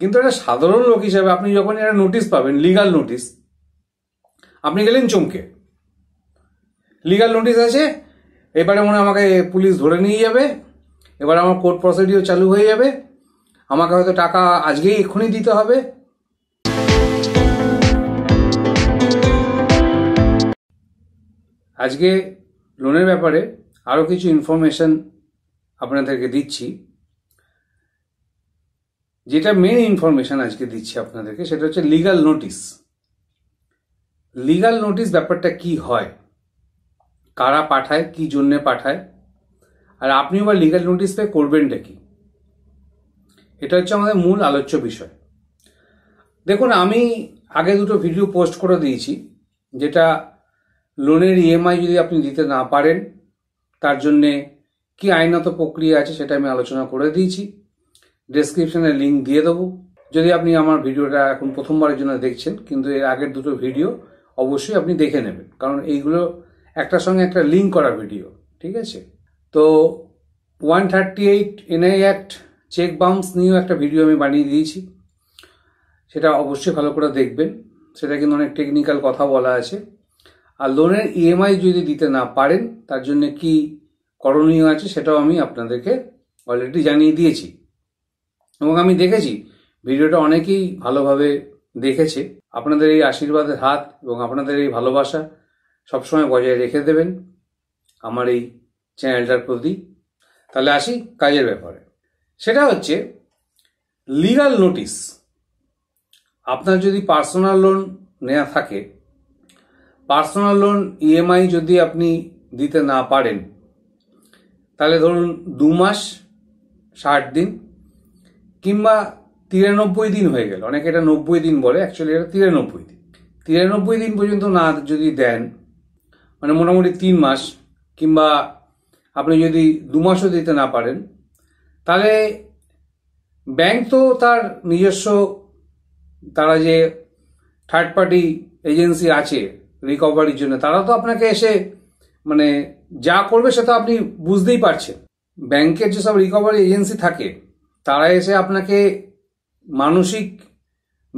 কিন্তু একটা সাধারণ লোক হিসাবে আপনি যখন একটা নোটিশ পাবেন লিগাল নোটিশ আপনি গেলেন চমকে লিগাল নোটিশ আছে এবারে মনে আমাকে পুলিশ ধরে নিয়ে যাবে এবার আমার কোর্ট প্রসিডিও চালু হয়ে যাবে আমাকে হয়তো টাকা আজকেই এক্ষুনি দিতে হবে আজকে লোনের ব্যাপারে আরও কিছু ইনফরমেশন আপনাদেরকে দিচ্ছি যেটা মেন ইনফরমেশন আজকে দিচ্ছি আপনাদেরকে সেটা হচ্ছে লিগাল নোটিস লিগাল নোটিস ব্যাপারটা কি হয় কারা পাঠায় কি জন্য পাঠায় আর আপনি আবার লিগাল নোটিস পে করবেনটা কি এটা হচ্ছে আমাদের মূল আলোচ্য বিষয় দেখুন আমি আগে দুটো ভিডিও পোস্ট করে দিয়েছি যেটা লোনের ইএমআই যদি আপনি দিতে না পারেন তার জন্যে কি আইনত প্রক্রিয়া আছে সেটা আমি আলোচনা করে দিয়েছি ডেসক্রিপশনে লিঙ্ক দিয়ে দেবো যদি আপনি আমার ভিডিওটা এখন প্রথমবারের জন্য দেখছেন কিন্তু এর আগের দুটো ভিডিও অবশ্যই আপনি দেখে নেবেন কারণ এইগুলো একটার সঙ্গে একটা লিঙ্ক করা ভিডিও ঠিক আছে তো one thirty eight NI act cheque bounce নিয়েও একটা ভিডিও আমি বানিয়ে দিয়েছি সেটা অবশ্যই ভালো করে দেখবেন সেটা কিন্তু অনেক টেকনিক্যাল কথা বলা আছে আর লোনের ইএমআই e যদি দিতে না পারেন তার জন্য কি করণীয় আছে সেটাও আমি আপনাদেরকে অলরেডি জানিয়ে দিয়েছি এবং আমি দেখেছি ভিডিওটা অনেকেই ভালোভাবে দেখেছে আপনাদের এই আশীর্বাদের হাত এবং আপনাদের এই ভালোবাসা সবসময় বজায় রেখে দেবেন আমার এই চ্যানেলটার প্রতি তাহলে আসি কাজের ব্যাপারে সেটা হচ্ছে লিগাল নোটিস আপনার যদি পার্সোনাল লোন নেওয়া থাকে পার্সোনাল লোন ইএমআই যদি আপনি দিতে না পারেন তাহলে ধরুন দু মাস ষাট দিন কিংবা তিরানব্বই দিন হয়ে গেল অনেকে এটা নব্বই দিন বলে অ্যাকচুয়ালি এটা তিরানব্বই দিন তিরানব্বই দিন পর্যন্ত না যদি দেন মানে মোটামুটি তিন মাস কিংবা আপনি যদি দু মাসও দিতে না পারেন তাহলে ব্যাংক তো তার নিজস্ব তারা যে থার্ড পার্টি এজেন্সি আছে রিকভারির জন্য তারা তো আপনাকে এসে মানে যা করবে সেটা আপনি বুঝতেই পারছেন ব্যাংকের যেসব রিকভারি এজেন্সি থাকে তারা এসে আপনাকে মানসিক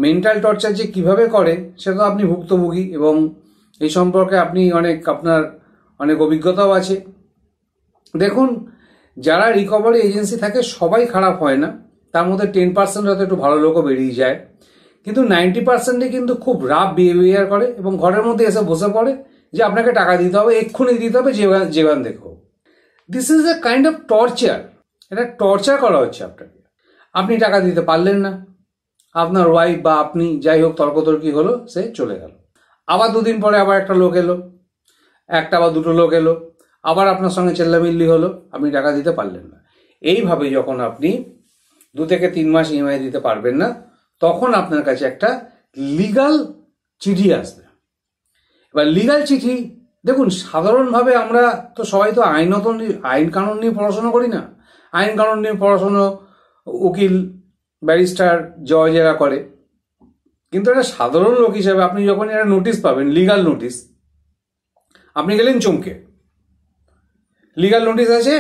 মেন্টাল টর্চার যে কিভাবে করে সেটা তো আপনি ভুক্তভোগী এবং এই সম্পর্কে আপনি অনেক আপনার অনেক অভিজ্ঞতাও আছে দেখুন যারা রিকভারি এজেন্সি থাকে সবাই খারাপ হয় না তার মধ্যে টেন পার্সেন্ট হয়তো একটু ভালো লোকও বেরিয়ে যায় কিন্তু নাইনটি পার্সেন্টে কিন্তু খুব রাফ বিহেভিয়ার করে এবং ঘরের মধ্যে এসে বসে পড়ে যে আপনাকে টাকা দিতে হবে এক্ষুনি দিতে হবে যেগান দেখো this is a kind of torture এটা টর্চার করা হচ্ছে আপনাকে আপনি টাকা দিতে পারলেন না আপনার ওয়াইফ বা আপনি যাই হোক তর্কতর্কি হলো সে চলে গেল আবার দুদিন পরে আবার একটা লোক এলো একটা বা দুটো লোক এলো আবার আপনার সঙ্গে চেল্লামিল্লি হলো আপনি টাকা দিতে পারলেন না এইভাবে যখন আপনি দু থেকে তিন মাস ইএমআই দিতে পারবেন না তখন আপনার কাছে একটা লিগাল চিঠি আসবে এবার লিগাল চিঠি দেখুন সাধারণভাবে আমরা তো সবাই তো আইনত আইন কানুন নিয়ে পড়াশোনা করি না আইন কানুন নিয়ে পড়াশুনো উকিল ব্যারিস্টার জয় জেরা করে কিন্তু একটা সাধারণ লোক হিসেবে আপনি যখন একটা নোটিশ পাবেন লিগাল নোটিশ আপনি গেলেন চমকে লিগাল নোটিশ আছে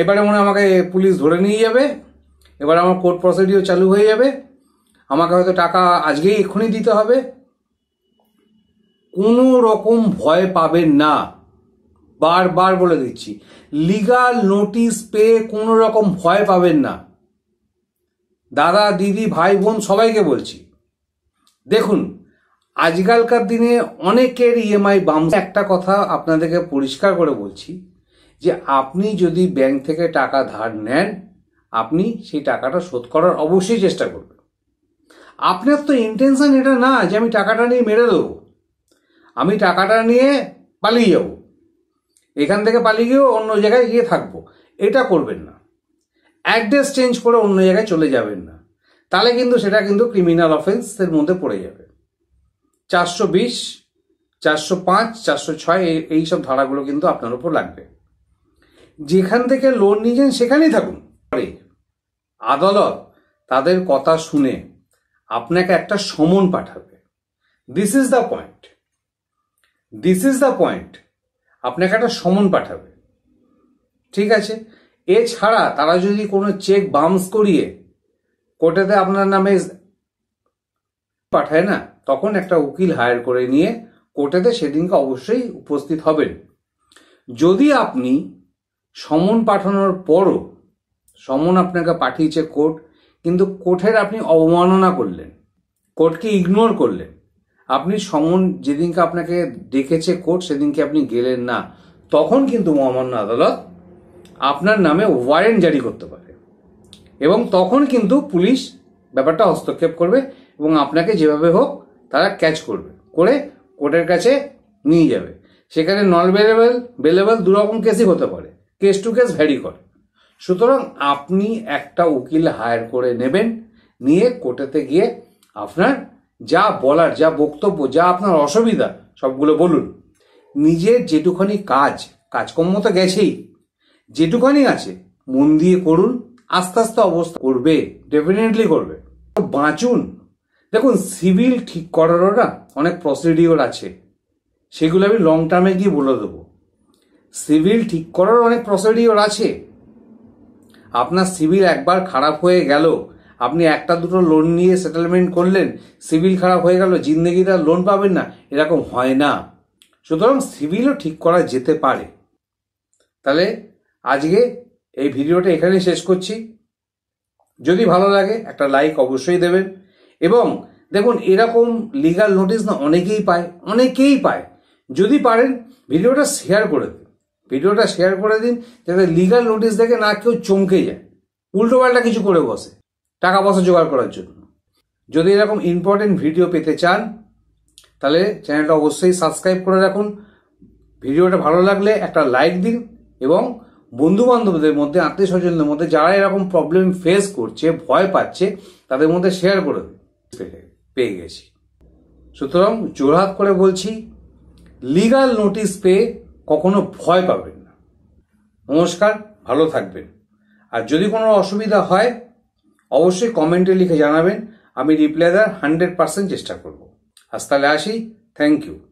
এবারে মনে আমাকে পুলিশ ধরে নিয়ে যাবে এবার আমার কোর্ট প্রসিডিও চালু হয়ে যাবে আমাকে হয়তো টাকা আজকেই এক্ষুনি দিতে হবে কোনো রকম ভয় পাবেন না বারবার বলে দিচ্ছি লিগাল নোটিশ পেয়ে কোনো রকম ভয় পাবেন না দাদা দিদি ভাই বোন সবাইকে বলছি দেখুন আজকালকার দিনে অনেকের ইএমআই e বাম একটা কথা আপনাদেরকে পরিষ্কার করে বলছি যে আপনি যদি ব্যাংক থেকে টাকা ধার নেন আপনি সেই টাকাটা শোধ করার অবশ্যই চেষ্টা করবেন আপনার তো ইন্টেনশন এটা না যে আমি টাকাটা নিয়ে মেরে দেবো আমি টাকাটা নিয়ে পালিয়ে যাবো এখান থেকে পালিয়ে গিয়েও অন্য জায়গায় গিয়ে থাকবো এটা করবেন না অ্যাড্রেস চেঞ্জ করে অন্য জায়গায় চলে যাবেন না তাহলে কিন্তু সেটা কিন্তু ক্রিমিনাল অফেন্সের মধ্যে পড়ে যাবে চারশো বিশ চারশো পাঁচ চারশো ছয় এই সব ধারাগুলো কিন্তু আপনার উপর লাগবে যেখান থেকে লোন নিয়েছেন সেখানেই থাকুন পরে আদালত তাদের কথা শুনে আপনাকে একটা সমন পাঠাবে this is the point this is the point আপনাকে একটা সমন পাঠাবে ঠিক আছে এছাড়া তারা যদি কোনো চেক বাউন্স করিয়ে কোর্টেতে আপনার নামে পাঠায় না তখন একটা উকিল হায়ার করে নিয়ে কোর্টেতে সেদিনকে অবশ্যই উপস্থিত হবেন যদি আপনি সমন পাঠানোর পরও সমন আপনাকে পাঠিয়েছে কোর্ট কিন্তু কোর্টের আপনি অবমাননা করলেন কোর্টকে ইগনোর করলেন আপনি সমন যেদিনকে আপনাকে ডেকেছে কোর্ট সেদিনকে আপনি গেলেন না তখন কিন্তু মহামান্য আদালত আপনার নামে ওয়ারেন্ট জারি করতে পারে এবং তখন কিন্তু পুলিশ ব্যাপারটা হস্তক্ষেপ করবে এবং আপনাকে যেভাবে হোক তারা ক্যাচ করবে করে কোর্টের কাছে নিয়ে যাবে সেখানে নন বেলেবেল বেলেবেল দুরকম কেসই হতে পারে কেস টু কেস ভ্যারি করে সুতরাং আপনি একটা উকিল হায়ার করে নেবেন নিয়ে কোর্টেতে গিয়ে আপনার যা বলার যা বক্তব্য যা আপনার অসুবিধা সবগুলো বলুন নিজের যেটুখানি কাজ কাজকর্ম তো গেছেই যেটুখানি আছে মন দিয়ে করুন আস্তে আস্তে অবস্থা করবে ডেফিনেটলি করবে বাঁচুন দেখুন সিভিল ঠিক করারও না অনেক প্রসিডিওর আছে সেগুলো আমি লং টার্মে গিয়ে বলে দেবো সিভিল ঠিক করার অনেক প্রসিডিওর আছে আপনার সিভিল একবার খারাপ হয়ে গেল আপনি একটা দুটো লোন নিয়ে সেটেলমেন্ট করলেন সিভিল খারাপ হয়ে গেল জিন্দেগিটা লোন পাবেন না এরকম হয় না সুতরাং সিভিলও ঠিক করা যেতে পারে তাহলে আজকে এই ভিডিওটা এখানেই শেষ করছি যদি ভালো লাগে একটা লাইক অবশ্যই দেবেন এবং দেখুন এরকম লিগাল নোটিশ না অনেকেই পায় অনেকেই পায় যদি পারেন ভিডিওটা শেয়ার করে দিন ভিডিওটা শেয়ার করে দিন যাতে লিগাল নোটিশ দেখে না কেউ চমকে যায় উল্টোপাল্টা কিছু করে বসে টাকা পয়সা জোগাড় করার জন্য যদি এরকম ইম্পর্টেন্ট ভিডিও পেতে চান তাহলে চ্যানেলটা অবশ্যই সাবস্ক্রাইব করে রাখুন ভিডিওটা ভালো লাগলে একটা লাইক দিন এবং বন্ধু বান্ধবদের মধ্যে আত্মীয় স্বজনদের মধ্যে যারা এরকম প্রবলেম ফেস করছে ভয় পাচ্ছে তাদের মধ্যে শেয়ার করে পেয়ে গেছি সুতরাং জোরহাত করে বলছি লিগাল নোটিশ পেয়ে কখনো ভয় পাবেন না নমস্কার ভালো থাকবেন আর যদি কোনো অসুবিধা হয় অবশ্যই কমেন্টে লিখে জানাবেন আমি রিপ্লাই দেওয়ার হান্ড্রেড পার্সেন্ট চেষ্টা করব আজ তাহলে আসি থ্যাংক ইউ